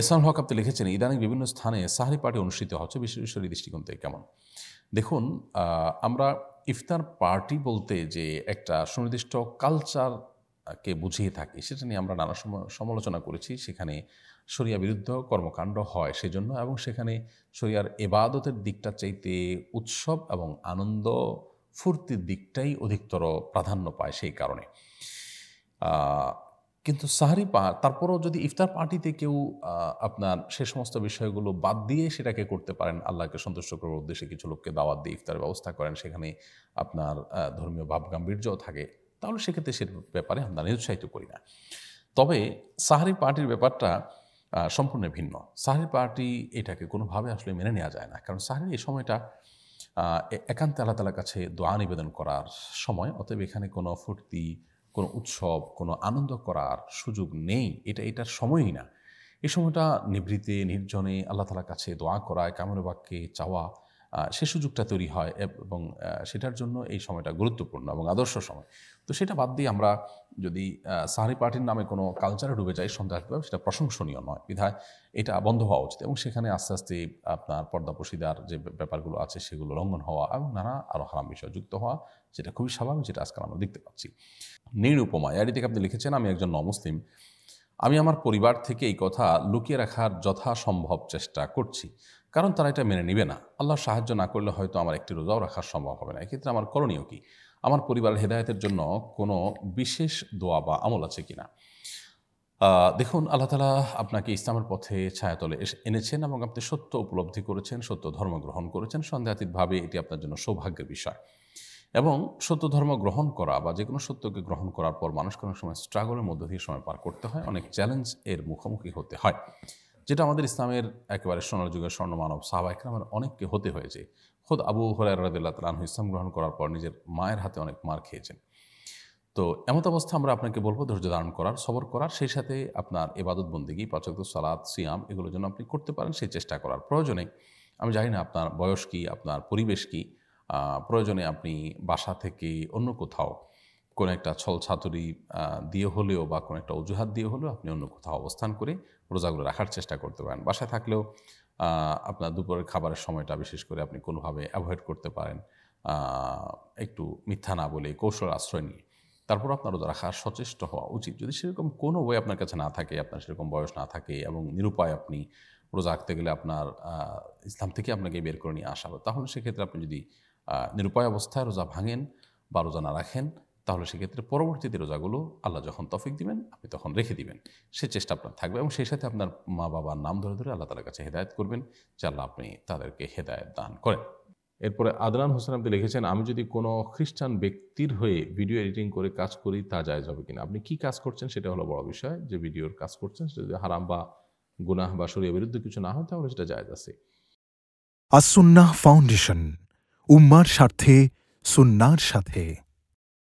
এসলাম হক আপনি লিখেছেন ইদানিং বিভিন্ন স্থানে সাহারি পার্টি অনুষ্ঠিত হচ্ছে বিশেষ ঈশ্বরী দৃষ্টিকোণ থেকে কেমন দেখুন আমরা ইফতার পার্টি বলতে যে একটা সুনির্দিষ্ট কালচার কে বুঝিয়ে থাকি সেটা নিয়ে আমরা নানা সমালোচনা করেছি সেখানে শরিয়া বিরুদ্ধ কর্মকাণ্ড হয় সেজন্য এবং সেখানে শরিয়ার এবাদতের দিকটা চাইতে উৎসব এবং আনন্দ ফুর্তির দিকটাই অধিকতর প্রাধান্য পায় সেই কারণে কিন্তু সাহারি পাহাড় তারপরও যদি ইফতার পার্টিতে কেউ আপনার সে সমস্ত বিষয়গুলো বাদ দিয়ে সেটাকে করতে পারেন আল্লাহকে সন্তুষ্ট করার উদ্দেশ্যে কিছু লোককে দাওয়াত দিয়ে ইফতার ব্যবস্থা করেন সেখানে আপনার ধর্মীয় ভাব গাম্ভীর্যও থাকে তাহলে সেক্ষেত্রে সে ব্যাপারে আমরা নিরুৎসাহিত করি না তবে সাহারি পার্টির ব্যাপারটা সম্পূর্ণ ভিন্ন সাহারি পার্টি এটাকে কোনোভাবে আসলে মেনে নেওয়া যায় না কারণ সাহারি এই সময়টা একান্তে আল্লাহ তালার কাছে দোয়া নিবেদন করার সময় অতএব এখানে কোনো ফুর্তি কোনো উৎসব কোনো আনন্দ করার সুযোগ নেই এটা এটার সময়ই না এই সময়টা নিভৃতে নির্জনে আল্লাহ তালার কাছে দোয়া করায় কামর বাক্যে চাওয়া সে সুযোগটা তৈরি হয় এবং সেটার জন্য এই সময়টা গুরুত্বপূর্ণ এবং আদর্শ সময় তো সেটা বাদ দিয়ে আমরা যদি সাহারি পার্টির নামে কোনো কালচারে ডুবে যাই সন্ত্রাসবাদ সেটা প্রশংসনীয় নয় বিধায় এটা বন্ধ হওয়া উচিত এবং সেখানে আস্তে আস্তে আপনার পর্দাপশিদার যে ব্যাপারগুলো আছে সেগুলো লঙ্ঘন হওয়া এবং নানা আরও হারাম বিষয় যুক্ত হওয়া যেটা খুবই স্বাভাবিক যেটা আজকাল আমরা দেখতে পাচ্ছি উপমা এর থেকে আপনি লিখেছেন আমি একজন নমুসলিম আমি আমার পরিবার থেকে এই কথা লুকিয়ে রাখার যথাসম্ভব চেষ্টা করছি কারণ তারা এটা মেনে নিবে না আল্লাহ সাহায্য না করলে হয়তো আমার একটি রোজাও রাখা সম্ভব হবে না এক্ষেত্রে আমার করণীয় কি আমার পরিবারের হেদায়তের জন্য কোনো বিশেষ দোয়া বা আমল আছে কি না দেখুন আল্লাহ তালা আপনাকে ইসলামের পথে ছায়াতলে এসে এনেছেন এবং আপনি সত্য উপলব্ধি করেছেন সত্য ধর্ম গ্রহণ করেছেন সন্দেহাতীতভাবে এটি আপনার জন্য সৌভাগ্যের বিষয় এবং সত্য ধর্ম গ্রহণ করা বা যে কোনো সত্যকে গ্রহণ করার পর মানুষকে অনেক সময় স্ট্রাগলের মধ্য দিয়ে সময় পার করতে হয় অনেক চ্যালেঞ্জ এর মুখোমুখি হতে হয় যেটা আমাদের ইসলামের একেবারে স্বর্ণ যুগের স্বর্ণ মানব সাহবা একরামের অনেককে হতে হয়েছে খোদ আবু হরাই রাদিল্লা তালাহ ইসলাম গ্রহণ করার পর নিজের মায়ের হাতে অনেক মার খেয়েছেন তো এমত অবস্থা আমরা আপনাকে বলবো ধৈর্য ধারণ করার সবর করার সেই সাথে আপনার এবাদত বন্দিগি পাচক সালাদ সিয়াম এগুলোর জন্য আপনি করতে পারেন সেই চেষ্টা করার প্রয়োজনে আমি জানি না আপনার বয়স কি আপনার পরিবেশ কি প্রয়োজনে আপনি বাসা থেকে অন্য কোথাও কোনো একটা ছল ছাতুরি দিয়ে হলেও বা কোনো একটা অজুহাত দিয়ে হলেও আপনি অন্য কোথাও অবস্থান করে রোজাগুলো রাখার চেষ্টা করতে পারেন বাসায় থাকলেও আপনার দুপুরের খাবারের সময়টা বিশেষ করে আপনি কোনোভাবে অ্যাভয়েড করতে পারেন একটু মিথ্যা না বলে কৌশল আশ্রয় নিয়ে তারপর আপনার রোজা রাখা সচেষ্ট হওয়া উচিত যদি সেরকম কোনো বই আপনার কাছে না থাকে আপনার সেরকম বয়স না থাকে এবং নিরুপায় আপনি রোজা আঁকতে গেলে আপনার ইসলাম থেকে আপনাকে বের করে নিয়ে আসা হবে তাহলে সেক্ষেত্রে আপনি যদি নিরুপায় অবস্থায় রোজা ভাঙেন বা রোজা না রাখেন তাহলে সেক্ষেত্রে পরবর্তীতে রোজাগুলো আল্লাহ যখন তফিক দিবেন আপনি তখন রেখে দিবেন সে চেষ্টা আপনার থাকবে এবং সেই সাথে আপনার মা বাবার নাম ধরে ধরে আল্লাহ তালার কাছে হেদায়ত করবেন যে আল্লাহ আপনি তাদেরকে হেদায়ত দান করেন এরপরে আদনান হোসেন আপনি লিখেছেন আমি যদি কোনো খ্রিস্টান ব্যক্তির হয়ে ভিডিও এডিটিং করে কাজ করি তা যায় যাবে কিনা আপনি কি কাজ করছেন সেটা হলো বড় বিষয় যে ভিডিওর কাজ করছেন সেটা যদি হারাম বা গুনাহ বা সরিয়ে বিরুদ্ধে কিছু না হয় তাহলে সেটা যায় আছে আসুন্না ফাউন্ডেশন উম্মার স্বার্থে সুন্নার সাথে